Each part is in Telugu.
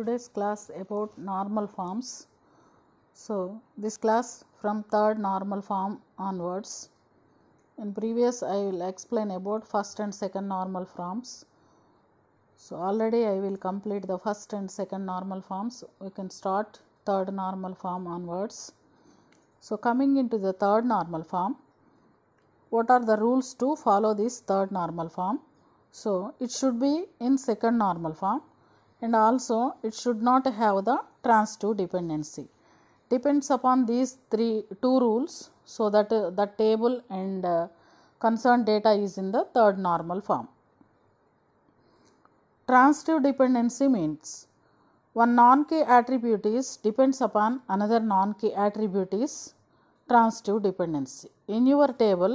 today's class about normal forms. So, this class from third normal form onwards. In previous, I will explain about first and second normal forms. So, already I will complete the first and second normal forms. We can start third normal form onwards. So, coming into the third normal form, what are the rules to follow this third normal form? So, it should be in second normal form and also it should not have the trans2 dependency depends upon these three two rules so that uh, the table and uh, concerned data is in the third normal form transitive dependency means one non key attribute is depends upon another non key attribute is transitive dependency in your table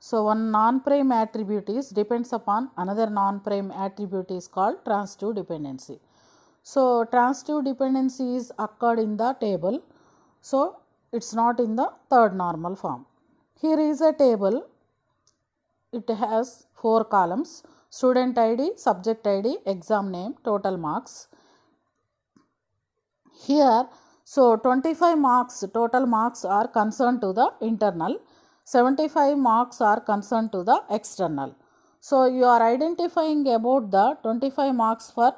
so one non-prime attribute is depends upon another non-prime attribute is called transitive dependency. So transitive dependency is occurred in the table. So it's not in the third normal form. Here is a table. It has four columns student id, subject id, exam name, total marks. Here so 25 marks total marks are concerned to the internal 75 marks are concerned to the external. So, you are identifying about the 25 marks for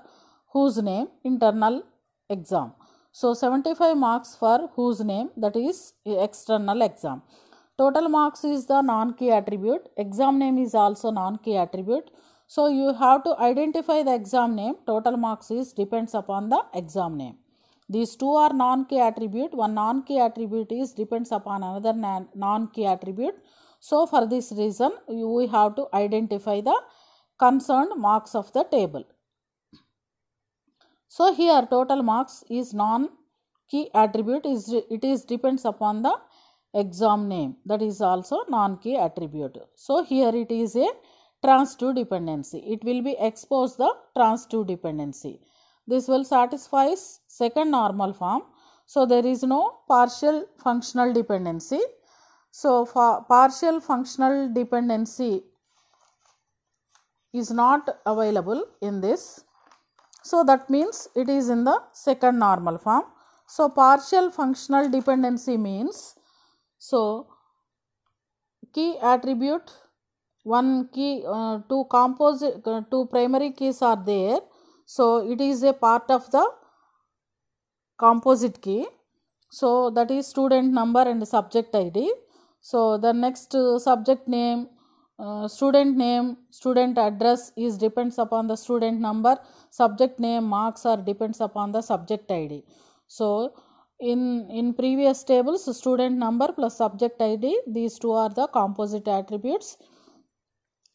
whose name internal exam. So, 75 marks for whose name that is external exam. Total marks is the non-key attribute. Exam name is also non-key attribute. So, you have to identify the exam name. Total marks is depends upon the exam name. These two are non-key attribute. One non-key attribute is depends upon another non-key attribute. So, for this reason, we have to identify the concerned marks of the table. So, here total marks is non-key attribute. Is It is depends upon the exam name. That is also non-key attribute. So, here it is a trans 2 dependency. It will be exposed the trans 2 dependency this will satisfies second normal form. So, there is no partial functional dependency. So, partial functional dependency is not available in this. So, that means it is in the second normal form. So, partial functional dependency means so key attribute one key uh, two composite uh, two primary keys are there so it is a part of the composite key so that is student number and subject id so the next uh, subject name uh, student name student address is depends upon the student number subject name marks are depends upon the subject id so in in previous tables student number plus subject id these two are the composite attributes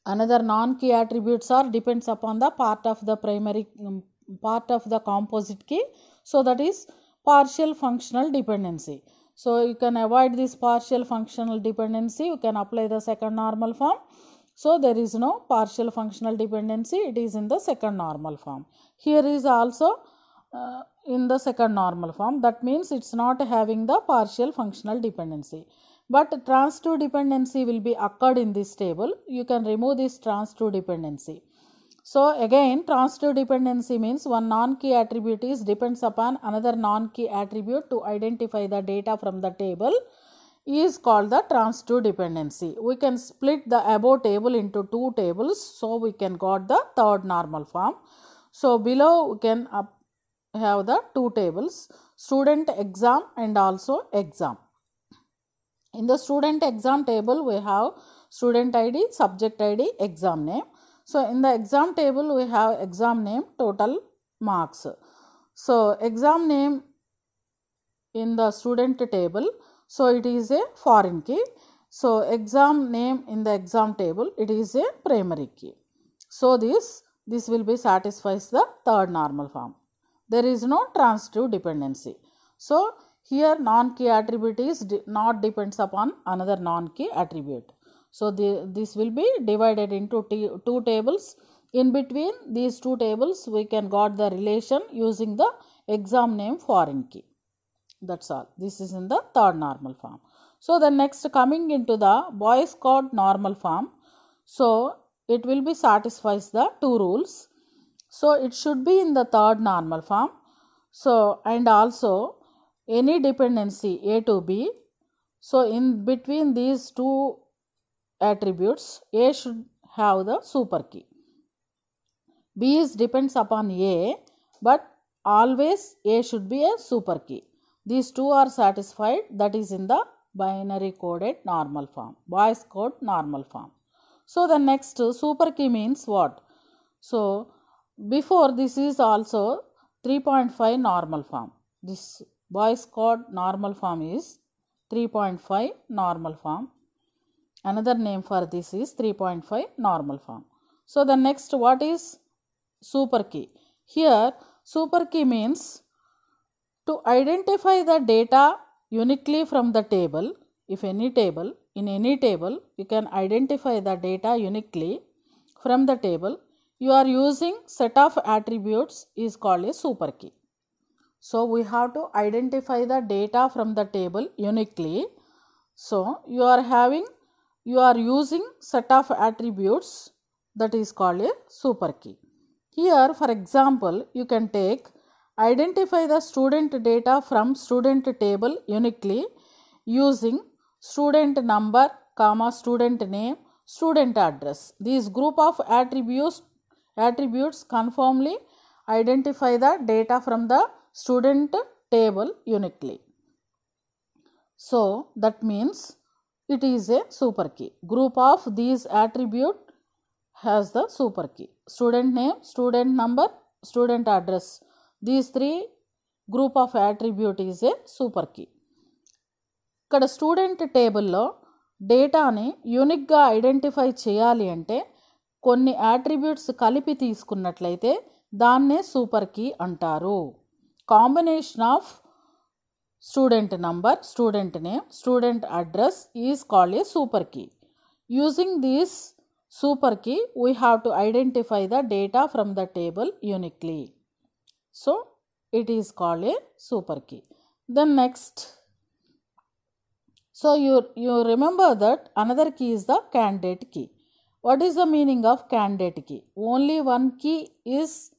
Another non-key attributes are depends upon the part of the primary um, part of the composite key. So, that is partial functional dependency. So, you can avoid this partial functional dependency. You can apply the second normal form. So, there is no partial functional dependency. It is in the second normal form. Here is also uh, in the second normal form. That means, it is not having the partial functional dependency but trans 2 dependency will be occurred in this table you can remove this trans 2 dependency so again trans 2 dependency means one non key attribute is depends upon another non key attribute to identify the data from the table is called the trans 2 dependency we can split the above table into two tables so we can got the third normal form so below we can have the two tables student exam and also exam in the student exam table we have student id subject id exam name so in the exam table we have exam name total marks so exam name in the student table so it is a foreign key so exam name in the exam table it is a primary key so this this will be satisfies the third normal form there is no transitive dependency so here non-key attribute is not depends upon another non-key attribute. So, the, this will be divided into two tables. In between these two tables, we can got the relation using the exam name foreign key. That's all. This is in the third normal form. So, the next coming into the Boy Scout normal form. So, it will be satisfies the two rules. So, it should be in the third normal form. So, and also any dependency a to b so in between these two attributes a should have the super key b is depends upon a but always a should be a super key these two are satisfied that is in the binary coded normal form boys code normal form so the next super key means what so before this is also 3.5 normal form this Boy Scout normal form is 3.5 normal form. Another name for this is 3.5 normal form. So the next what is super key? Here super key means to identify the data uniquely from the table if any table in any table you can identify the data uniquely from the table you are using set of attributes is called a super key so, we have to identify the data from the table uniquely. So, you are having, you are using set of attributes that is called a super key. Here, for example, you can take identify the student data from student table uniquely using student number, comma, student name, student address. These group of attributes attributes conformly identify the data from the student table uniquely. So, that means it is a super key. Group of these attribute has the super key. Student name, student number, student address. These three group of attribute is a super key. ఇక్కడ స్టూడెంట్ టేబుల్లో డేటాని యూనిక్గా ఐడెంటిఫై చేయాలి అంటే కొన్ని యాట్రిబ్యూట్స్ కలిపి తీసుకున్నట్లయితే దాన్నే సూపర్ కీ అంటారు combination of student number, student name, student address is called a super key. Using this super key, we have to identify the data from the table uniquely. So, it is called a super key. Then next, so you, you remember that another key is the candidate key. What is the meaning of candidate key? Only one key is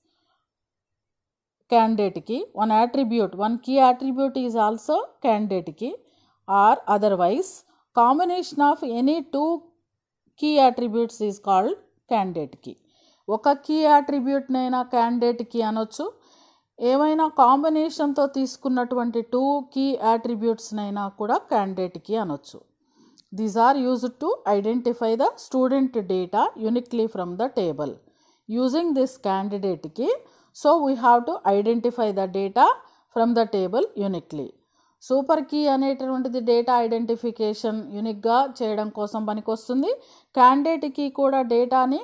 candidate key one attribute one key attribute is also candidate key or otherwise combination of any two key attributes is called candidate key ఒక కీ యాట్రిబ్యూట్నైనా క్యాండిడేట్కి అనొచ్చు ఏమైనా కాంబినేషన్తో తీసుకున్నటువంటి టూ కీ యాట్రిబ్యూట్స్నైనా కూడా క్యాండిడేట్కి అనొచ్చు these are used to identify the student data uniquely from the table using this candidate key so we have to identify the data from the table uniquely super key అనేటటువంటిది డేటా ఐడెంటిఫికేషన్ యూనిక్గా చేయడం కోసం పనికొస్తుంది క్యాండిడేట్ కీ కూడా డేటాని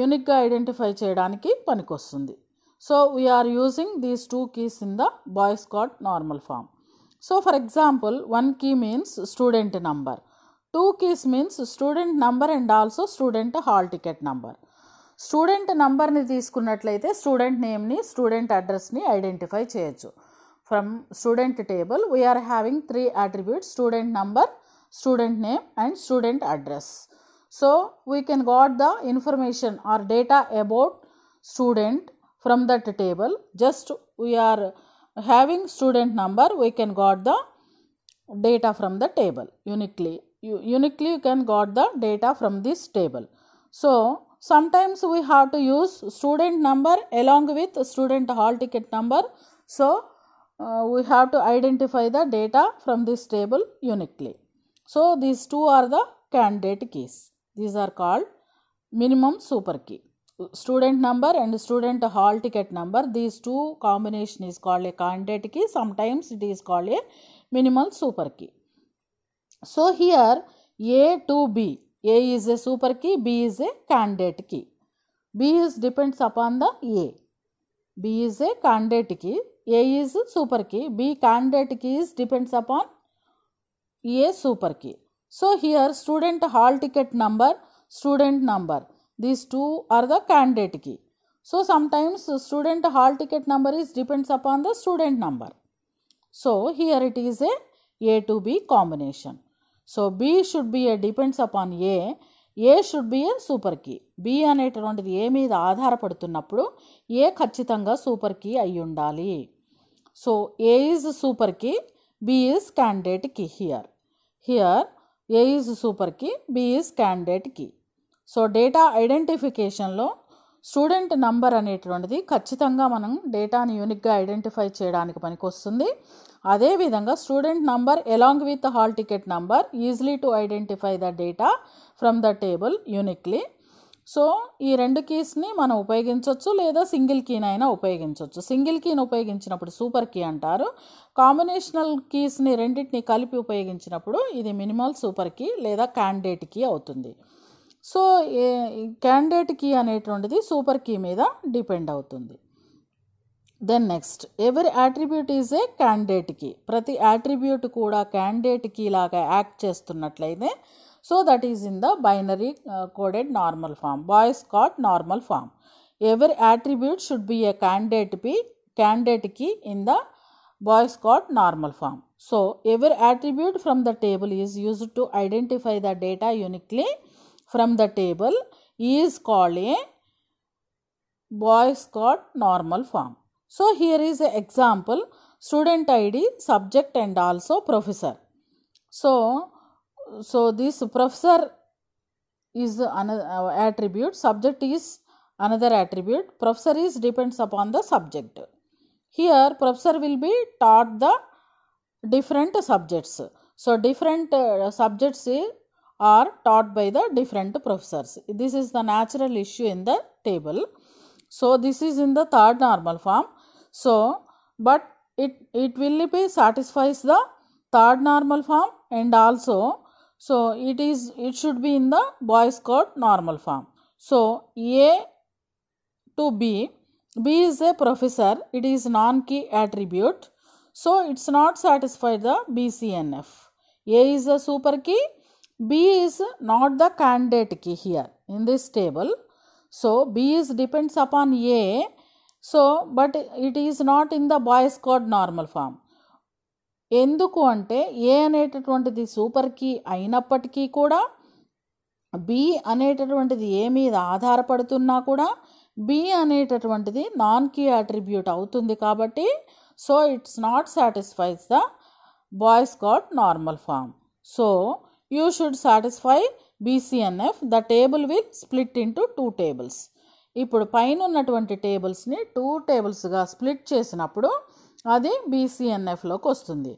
యూనిక్గా ఐడెంటిఫై చేయడానికి పనికొస్తుంది so are using these two keys in the Boyce Codd normal form so for example one key means student number two keys means student number and also student hall ticket number student నంబర్ని తీసుకున్నట్లయితే స్టూడెంట్ నేమ్ని స్టూడెంట్ అడ్రస్ని ఐడెంటిఫై చేయొచ్చు from student table we are having three attributes student number student name and student address so we can got the information or data about student from that table just we are having student number we can got the data from the table uniquely uniquely you can got the data from this table so sometimes we have to use student number along with student hall ticket number so uh, we have to identify the data from this table uniquely so these two are the candidate keys these are called minimum super key student number and student hall ticket number these two combination is called a candidate key sometimes it is called a minimal super key so here a to b a is a super key, B is a candidate key. B is depends upon the A. B is a candidate key, A is a super key, B candidate key is depends upon A super key. So here student hall ticket number, student number. These two are the candidate key. So sometimes student hall ticket number is depends upon the student number. So here it is a A to B combination. So B should be a depends upon A A should be a super key B అనేటటువంటిది ఏ మీద ఆధారపడుతున్నప్పుడు ఏ ఖచ్చితంగా సూపర్ కీ అయి ఉండాలి so A is super key B is candidate key here here A is super key B is candidate key so data ఐడెంటిఫికేషన్లో స్టూడెంట్ నంబర్ అనేటువంటిది ఖచ్చితంగా మనం డేటాని యూనిక్గా ఐడెంటిఫై చేయడానికి పనికొస్తుంది అదేవిధంగా student number along with hall ticket number easily to identify the data from the table uniquely so ఈ రెండు కీస్ని మనం ఉపయోగించవచ్చు లేదా సింగిల్ కీనైనా ఉపయోగించవచ్చు సింగిల్ కీని ఉపయోగించినప్పుడు సూపర్ కీ అంటారు కాంబినేషనల్ కీస్ని రెండింటిని కలిపి ఉపయోగించినప్పుడు ఇది మినిమల్ సూపర్ కీ లేదా క్యాండిడేట్ కీ అవుతుంది సో క్యాండిడేట్ కీ అనేటువంటిది సూపర్ కీ మీద డిపెండ్ అవుతుంది then next every attribute is a candidate key ప్రతి యాట్రిబ్యూట్ కూడా క్యాండిడేట్ కీ లాగా యాక్ట్ చేస్తున్నట్లయితే so that is in the binary coded normal form Boyce Codd normal form every attribute should be a candidate B candidate key in the Boyce Codd normal form so every attribute from the table is used to identify the data uniquely from the table is called a Boy Scout normal form. So here is an example student ID, subject and also professor. So, so this professor is another uh, attribute, subject is another attribute, professor is depends upon the subject. Here professor will be taught the different subjects. So different uh, subjects are taught by the different professors. This is the natural issue in the table. So, this is in the third normal form. So, but it, it will be satisfies the third normal form and also so it is it should be in the Boy Scout normal form. So A to B, B is a professor, it is non-key attribute. So it's not satisfied the BCNF. A is a super key, B is not the candidate here in this table so B B డిపెండ్స్ depends upon A. So, but it is not in the boys code normal form. ఎందుకు అంటే ఏ అనేటటువంటిది సూపర్ కీ అయినప్పటికీ కూడా బి అనేటటువంటిది ఏ మీద ఆధారపడుతున్నా కూడా బి అనేటటువంటిది నాన్ కీ అట్రిబ్యూట్ అవుతుంది కాబట్టి so it's not satisfies the Boyce Codd normal form so you should satisfy BCNF the table with split into two tables ఇప్పుడు పైన ఉన్నటువంటి టేబుల్స్ని టూ టేబుల్స్గా స్ప్లిట్ చేసినప్పుడు అది బీసీఎన్ఎఫ్లోకి వస్తుంది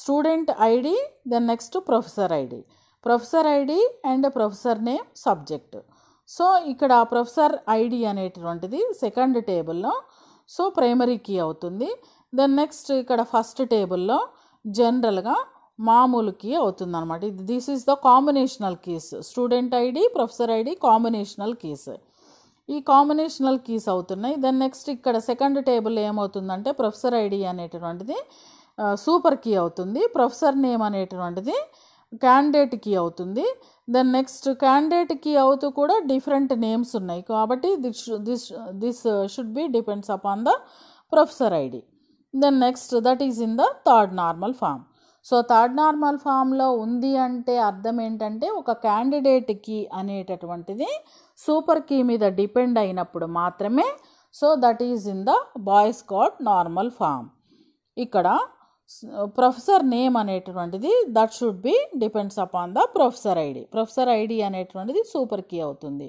student ID then next professor ID professor ID and professor name subject so ఇక్కడ ప్రొఫెసర్ ఐడి అనేటువంటిది సెకండ్ టేబుల్లో సో ప్రైమరీ కీ అవుతుంది దెన్ నెక్స్ట్ ఇక్కడ ఫస్ట్ టేబుల్లో జనరల్గా మామూలు కీ అవుతుంది అనమాట ఇది this is the combinational keys student ID professor ID combinational keys ఈ కాంబినేషనల్ కీస్ అవుతున్నాయి దెన్ నెక్స్ట్ ఇక్కడ సెకండ్ టేబుల్ ఏమవుతుందంటే ప్రొఫెసర్ ఐడి అనేటువంటిది సూపర్ కీ అవుతుంది ప్రొఫెసర్ నేమ్ అనేటటువంటిది క్యాండిడేట్ కీ అవుతుంది దెన్ నెక్స్ట్ క్యాండిడేట్ కీ అవుతూ కూడా డిఫరెంట్ నేమ్స్ ఉన్నాయి కాబట్టి this this this should be depends upon the professor ID then next that is in the third normal form so third normal ఫామ్లో ఉంది అంటే అర్థం ఏంటంటే ఒక క్యాండిడేట్ కీ అనేటటువంటిది సూపర్ కీ మీద డిపెండ్ అయినప్పుడు మాత్రమే so that is in the Boyce Codd normal form ఇక్కడ ప్రొఫెసర్ నేమ్ అనేటువంటిది that should be depends upon the professor ID professor ID అనేటువంటిది సూపర్ కీ అవుతుంది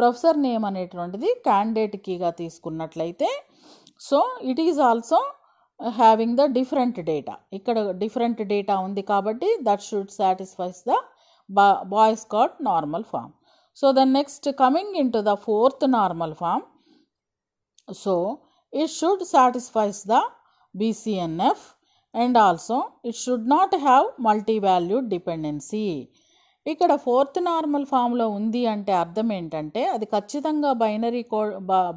ప్రొఫెసర్ నేమ్ అనేటువంటిది క్యాండిడేట్ కీగా తీసుకున్నట్లయితే so it is also having the different data ఇక్కడ డిఫరెంట్ డేటా ఉంది కాబట్టి that should satisfies the bo Boyce Codd normal form so the next coming in to the fourth normal form so it should satisfies the BCNF and also it should not have multi-valued dependency. ఇక్కడ ఫోర్త్ నార్మల్ ఫామ్లో ఉంది అంటే అర్థం ఏంటంటే అది ఖచ్చితంగా binary code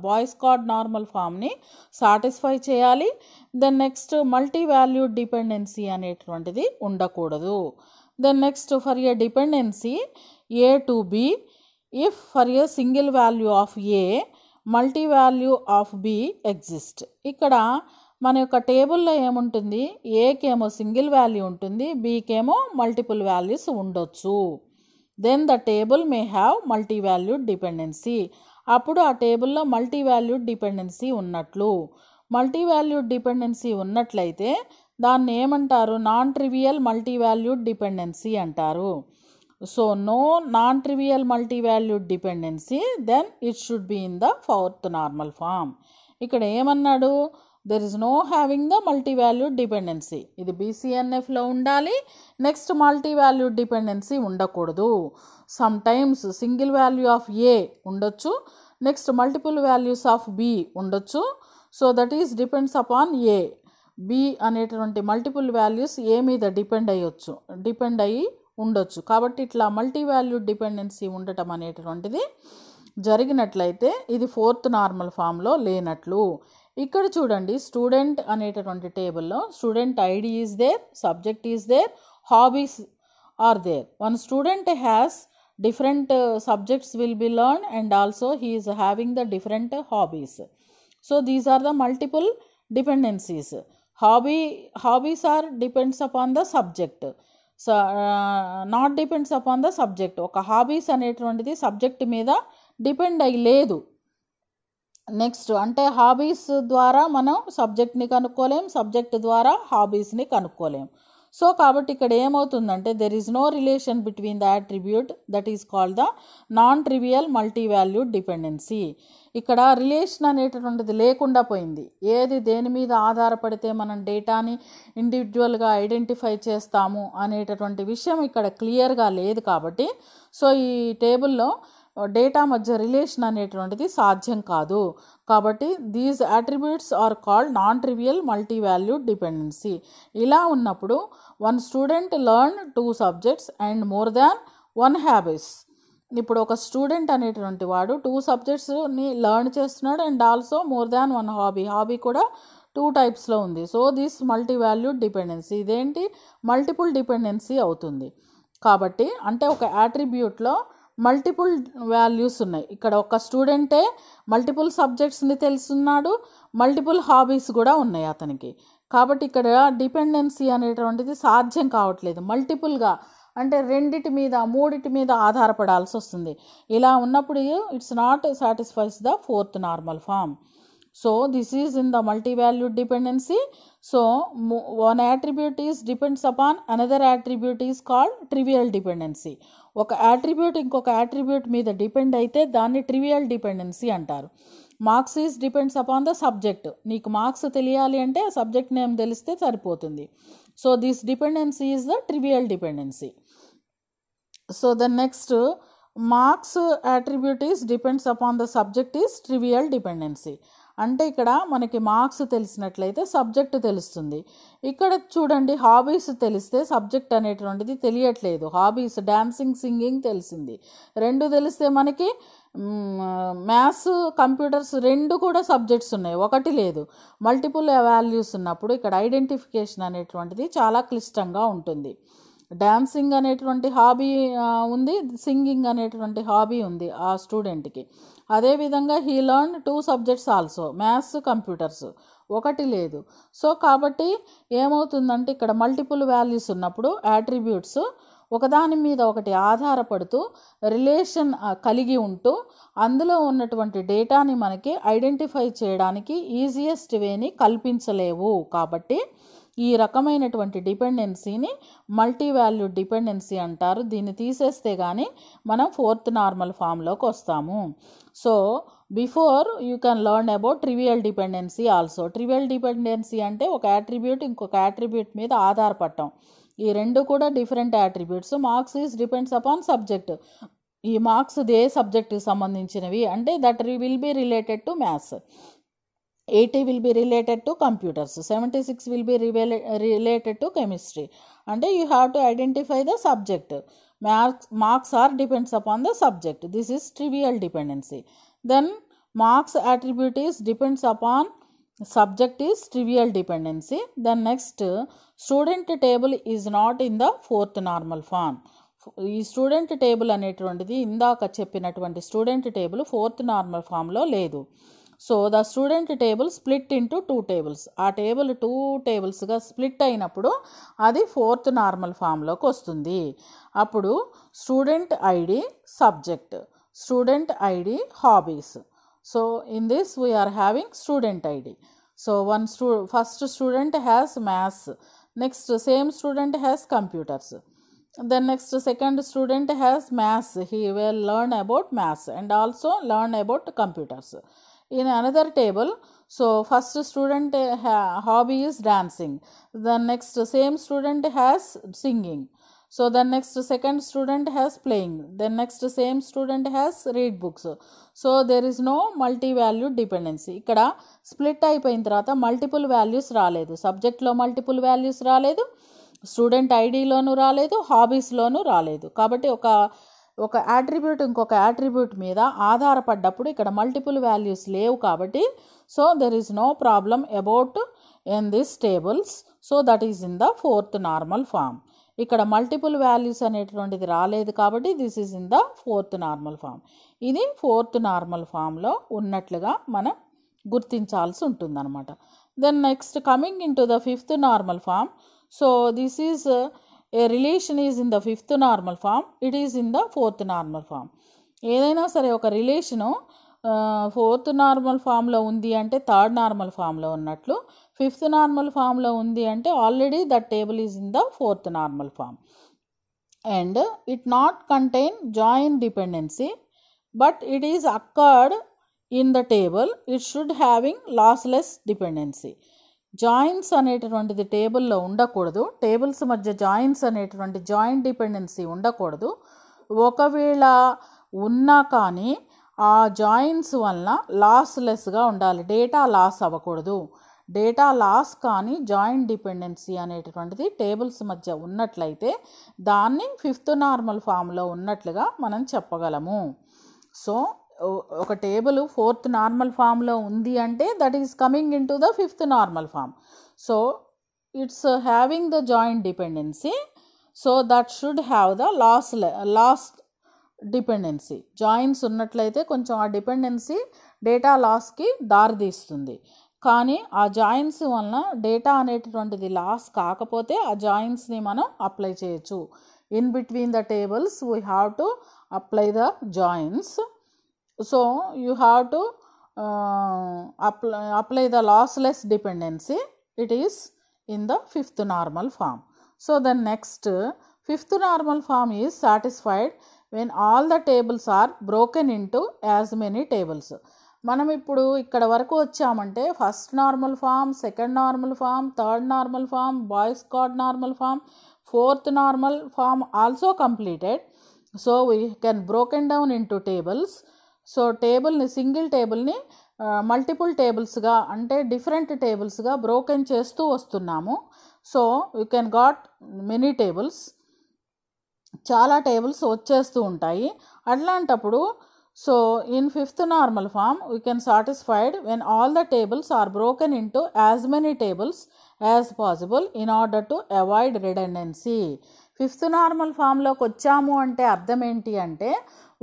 boys Codd normal ఫామ్ని సాటిస్ఫై చేయాలి then next multi value dependency అనేటువంటిది ఉండకూడదు then next for a dependency A to B if for a single value of A multi value of B exist ఇక్కడ మన యొక్క టేబుల్లో ఏముంటుంది ఏకేమో సింగిల్ వాల్యూ ఉంటుంది బీకేమో మల్టిపుల్ వాల్యూస్ ఉండొచ్చు then the table may have multi valued dependency అప్పుడు ఆ టేబుల్లో మల్టీ వాల్యూడ్ డిపెండెన్సీ ఉన్నట్లు మల్టీ వాల్యూడ్ డిపెండెన్సీ ఉన్నట్లయితే దాన్ని ఏమంటారు non trivial multi valued dependency అంటారు so no non trivial multi valued dependency then it should be in the fourth normal form ఇక్కడ ఏమన్నాడు there is no having the multi valued dependency ఇది బీసీఎన్ఎఫ్లో ఉండాలి నెక్స్ట్ మల్టీ వాల్యూడ్ డిపెండెన్సీ ఉండకూడదు sometimes single value of A ఉండొచ్చు next multiple values of B ఉండొచ్చు so that is depends upon A B అనేటువంటి మల్టిపుల్ వాల్యూస్ ఏ మీద డిపెండ్ అయ్యొచ్చు డిపెండ్ అయ్యి ఉండొచ్చు కాబట్టి ఇట్లా మల్టీ వాల్యూ డిపెండెన్సీ ఉండటం అనేటువంటిది జరిగినట్లయితే ఇది ఫోర్త్ నార్మల్ ఫామ్లో లేనట్లు ఇక్కడ చూడండి స్టూడెంట్ అనేటటువంటి టేబుల్లో student ID is there subject is there hobbies are there one student has different subjects will be learn and also he is having the different hobbies so these are the multiple dependencies hobby hobbies are depends upon the subject స not depends upon the subject ఒక హాబీస్ అనేటువంటిది సబ్జెక్ట్ మీద డిపెండ్ అయ్యి లేదు నెక్స్ట్ అంటే హాబీస్ ద్వారా మనం సబ్జెక్ట్ని కనుక్కోలేం సబ్జెక్ట్ ద్వారా హాబీస్ని కనుక్కోలేం సో కాబట్టి ఇక్కడ ఏమవుతుందంటే there is no relation between the attribute that is called the non trivial multi multivalued dependency ఇక్కడ రిలేషన్ అనేటటువంటిది లేకుండా పోయింది ఏది దేని మీద ఆధారపడితే మనం డేటాని ఇండివిజువల్గా ఐడెంటిఫై చేస్తాము అనేటటువంటి విషయం ఇక్కడ క్లియర్గా లేదు కాబట్టి సో ఈ టేబుల్లో డేటా మధ్య రిలేషన్ అనేటువంటిది సాధ్యం కాదు కాబట్టి these attributes are called non trivial multi valued dependency ఇలా ఉన్నప్పుడు one student learn two subjects and more than one habits ఇప్పుడు ఒక స్టూడెంట్ అనేటువంటి వాడు టూ సబ్జెక్ట్స్ని లర్న్ చేస్తున్నాడు and also more than one hobby hobby కూడా టూ టైప్స్లో ఉంది so this multi valued dependency ఇదేంటి మల్టిపుల్ డిపెండెన్సీ అవుతుంది కాబట్టి అంటే ఒక యాట్రిబ్యూట్లో మల్టిపుల్ వాల్యూస్ ఉన్నాయి ఇక్కడ ఒక స్టూడెంటే మల్టిపుల్ సబ్జెక్ట్స్ని తెలుసున్నాడు మల్టిపుల్ హాబీస్ కూడా ఉన్నాయి అతనికి కాబట్టి ఇక్కడ డిపెండెన్సీ అనేటువంటిది సాధ్యం కావట్లేదు మల్టిపుల్గా అంటే రెండిటి మీద మూడిటి మీద ఆధారపడాల్సి వస్తుంది ఇలా ఉన్నప్పుడు it's not satisfies the fourth normal form so this is in the multivalued dependency so one attribute is depends upon another attribute is called trivial dependency ఒక యాట్రిబ్యూట్ ఇంకొక యాట్రిబ్యూట్ మీద డిపెండ్ అయితే దాన్ని ట్రివియల్ డిపెండెన్సీ అంటారు marks is depends upon the subject నీకు మార్క్స్ తెలియాలి అంటే ఆ సబ్జెక్ట్ నేమ్ తెలిస్తే సరిపోతుంది so this dependency is the trivial dependency so the next marks attribute is depends upon the subject is trivial dependency అంటే ఇక్కడ మనకి మార్క్స్ తెలిసినట్లయితే సబ్జెక్ట్ తెలుస్తుంది ఇక్కడ చూడండి హాబీస్ తెలిస్తే సబ్జెక్ట్ అనేటువంటిది తెలియట్లేదు హాబీస్ డ్యాన్సింగ్ సింగింగ్ తెలిసింది రెండు తెలిస్తే మనకి మ్యాథ్స్ కంప్యూటర్స్ రెండు కూడా సబ్జెక్ట్స్ ఉన్నాయి ఒకటి లేదు మల్టిపుల్ వాల్యూస్ ఉన్నప్పుడు ఇక్కడ ఐడెంటిఫికేషన్ అనేటువంటిది చాలా క్లిష్టంగా ఉంటుంది డ్యాన్సింగ్ అనేటువంటి హాబీ ఉంది సింగింగ్ అనేటువంటి హాబీ ఉంది ఆ స్టూడెంట్కి అదేవిధంగా he learn two subjects also maths computers ఒకటి లేదు సో కాబట్టి ఏమవుతుందంటే ఇక్కడ మల్టిపుల్ వాల్యూస్ ఉన్నప్పుడు యాట్రిబ్యూట్స్ ఒకదాని మీద ఒకటి ఆధారపడుతూ రిలేషన్ కలిగి ఉంటూ అందులో ఉన్నటువంటి డేటాని మనకి ఐడెంటిఫై చేయడానికి ఈజియెస్ట్ వేని కల్పించలేవు కాబట్టి ఈ రకమైనటువంటి డిపెండెన్సీని మల్టీ వాల్యూ డిపెండెన్సీ అంటారు దీన్ని తీసేస్తే కానీ మనం ఫోర్త్ నార్మల్ ఫామ్లోకి వస్తాము so before you can learn about trivial dependency also trivial dependency అంటే ఒక యాట్రిబ్యూట్ ఇంకొక యాట్రిబ్యూట్ మీద ఆధారపడటం ఈ రెండు కూడా different attributes marks is depends upon subject ఈ మార్క్స్ దే సబ్జెక్టుకి సంబంధించినవి అంటే that will be related to maths eighty will be related to computers seventy six will be రివే రిలేటెడ్ టు కెమిస్ట్రీ అంటే you have to identify the subject maths marks are depends upon the subject this is trivial dependency then marks attribute is depends upon subject is trivial dependency then next student table is not in the fourth normal form ఈ స్టూడెంట్ టేబుల్ అనేటువంటిది ఇందాక చెప్పినటువంటి స్టూడెంట్ టేబుల్ ఫోర్త్ నార్మల్ ఫామ్లో లేదు so the student table split into two tables ఆ టేబుల్ టూ టేబుల్స్గా స్ప్లిట్ అయినప్పుడు అది ఫోర్త్ నార్మల్ ఫామ్లోకి వస్తుంది అప్పుడు student ID subject student ID hobbies so in this we are having student ID so one స్టూ first student has maths next same student has computers then next second student has maths he will learn about maths and also learn about computers in another table so first student ha- hobby is dancing the next same student has singing so the next second student has playing the next same student has read books so there is no multi value dependency ఇక్కడ స్ప్లిట్ అయిపోయిన తర్వాత మల్టిపుల్ వాల్యూస్ రాలేదు సబ్జెక్ట్లో మల్టిపుల్ వాల్యూస్ రాలేదు స్టూడెంట్ ఐడిలోనూ రాలేదు హాబీస్లోనూ రాలేదు కాబట్టి ఒక ఒక యాట్రిబ్యూట్ ఇంకొక యాట్రిబ్యూట్ మీద ఆధారపడ్డప్పుడు ఇక్కడ మల్టిపుల్ వాల్యూస్ లేవు కాబట్టి so there is no problem about in this tables so that is in the fourth normal form ఇక్కడ మల్టిపుల్ వాల్యూస్ అనేటువంటిది రాలేదు కాబట్టి this is in the fourth normal form ఇది ఫోర్త్ నార్మల్ ఫామ్లో ఉన్నట్లుగా మనం గుర్తించాల్సి ఉంటుందన్నమాట then next coming in to the fifth normal form so this is a relation is in the fifth normal form it is in the fourth normal form ఏదైనా సరే ఒక రిలేషను ఫోర్త్ నార్మల్ ఫామ్లో ఉంది అంటే థర్డ్ నార్మల్ ఫామ్లో ఉన్నట్లు ఫిఫ్త్ నార్మల్ ఫామ్లో ఉంది అంటే already that table is in the fourth normal form and it not contain join dependency but it is accord in the table it should having lossless dependency joints అనేటటువంటిది టేబుల్లో ఉండకూడదు టేబుల్స్ మధ్య జాయింట్స్ అనేటువంటి జాయింట్ డిపెండెన్సీ ఉండకూడదు ఒకవేళ ఉన్నా కానీ ఆ జాయింట్స్ వలన లాస్లెస్గా ఉండాలి డేటా లాస్ అవ్వకూడదు డేటా లాస్ కానీ జాయింట్ డిపెండెన్సీ అనేటటువంటిది టేబుల్స్ మధ్య ఉన్నట్లయితే దాన్ని ఫిఫ్త్ నార్మల్ ఫామ్లో ఉన్నట్లుగా మనం చెప్పగలము సో ఒక టేబుల్ ఫోర్త్ నార్మల్ ఫామ్లో ఉంది అంటే that is coming in to the fifth normal form so it's having the joint dependency so that should have the loss lost dependency joints ఉన్నట్లయితే కొంచెం ఆ డిపెండెన్సీ డేటా లాస్కి దారితీస్తుంది కానీ ఆ జాయిన్స్ వలన డేటా అనేటటువంటిది లాస్ కాకపోతే ఆ జాయిన్స్ని మనం అప్లై చేయొచ్చు in between the tables we have to apply the joins so you have to apply apply the lossless dependency it is in the fifth normal form so then next fifth normal form is satisfied when all the tables are broken into as many tables మనం ఇప్పుడు ఇక్కడ వరకు వచ్చామంటే first normal form second normal form third normal form Boyce Codd normal form fourth normal form also completed so we can broken down into tables so టేబుల్ని సింగిల్ టేబుల్ని మల్టిపుల్ టేబుల్స్గా అంటే డిఫరెంట్ టేబుల్స్గా బ్రోకెన్ చేస్తూ వస్తున్నాము so you can got many tables చాలా టేబుల్స్ వచ్చేస్తూ ఉంటాయి అట్లాంటప్పుడు so in fifth normal form you can satisfied when all the tables are broken into as many tables as possible in order to avoid redundancy fifth normal ఫామ్లోకి వచ్చాము అంటే అర్థం ఏంటి అంటే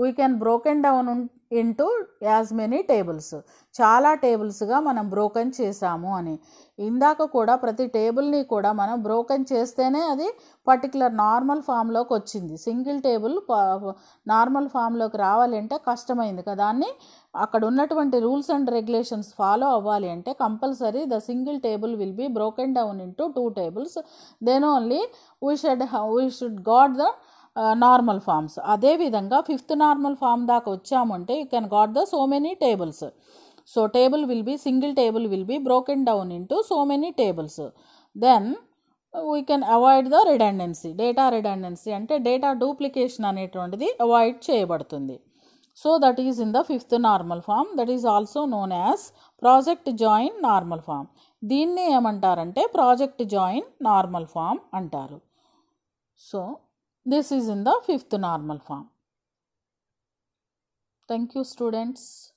we can broken down into as many tables చాలా టేబుల్స్గా మనం బ్రోకన్ చేసాము అని ఇందాక కూడా ప్రతి టేబుల్ని కూడా మనం బ్రోకన్ చేస్తేనే అది పర్టికులర్ నార్మల్ ఫామ్లోకి వచ్చింది సింగిల్ టేబుల్ నార్మల్ ఫామ్లోకి రావాలంటే కష్టమైంది కదా దాన్ని అక్కడ ఉన్నటువంటి రూల్స్ అండ్ రెగ్యులేషన్స్ ఫాలో అవ్వాలి అంటే compulsory the single table will be broken down into two tables then only we shed we should got the normal forms అదేవిధంగా ఫిఫ్త్ నార్మల్ ఫామ్ దాకా వచ్చామంటే you can got the so many tables so table will be single table will be broken down into so many tables then we can avoid the redundancy data redundancy అంటే డేటా డూప్లికేషన్ అనేటువంటిది అవాయిడ్ చేయబడుతుంది so that is in the fifth normal form that is also known as project join normal form దీన్ని ఏమంటారంటే ప్రాజెక్ట్ జాయిన్ నార్మల్ ఫామ్ అంటారు so This is in the fifth normal form. Thank you students.